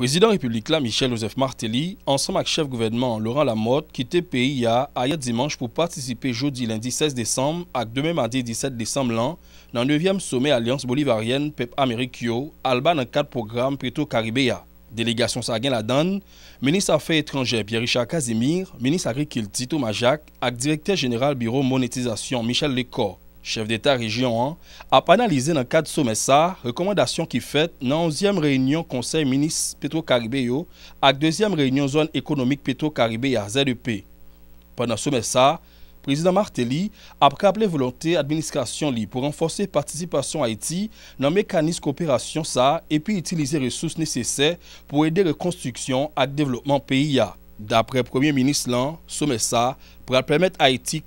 Président république Michel Joseph Martelly, ensemble avec chef gouvernement Laurent Lamotte, quittait pays à hier dimanche pour participer jeudi lundi 16 décembre à demain mardi 17 décembre l'an dans le 9e sommet Alliance bolivarienne PEP Américio, Alban dans cadre programme plutôt Caribéa. Délégation Saguen Ladan, donne, ministre Affaires étrangères Pierre-Richard Casimir, ministre agriculture Tito Majac, et directeur général bureau monétisation Michel Lecor. Chef d'État région 1 hein. a analysé dans le cadre sommet ça, recommandation qui fait dans 11e réunion Conseil ministre petro caribéo et e réunion zone économique Petro-Caribé ZEP. Pendant sommet ça, président Martelly a rappelé volonté administration li pour renforcer participation Haïti dans mécanisme coopération ça et puis utiliser les ressources nécessaires pour aider la reconstruction et le développement pays. D'après Premier ministre Lan, sommet ça pourra permettre à Haïti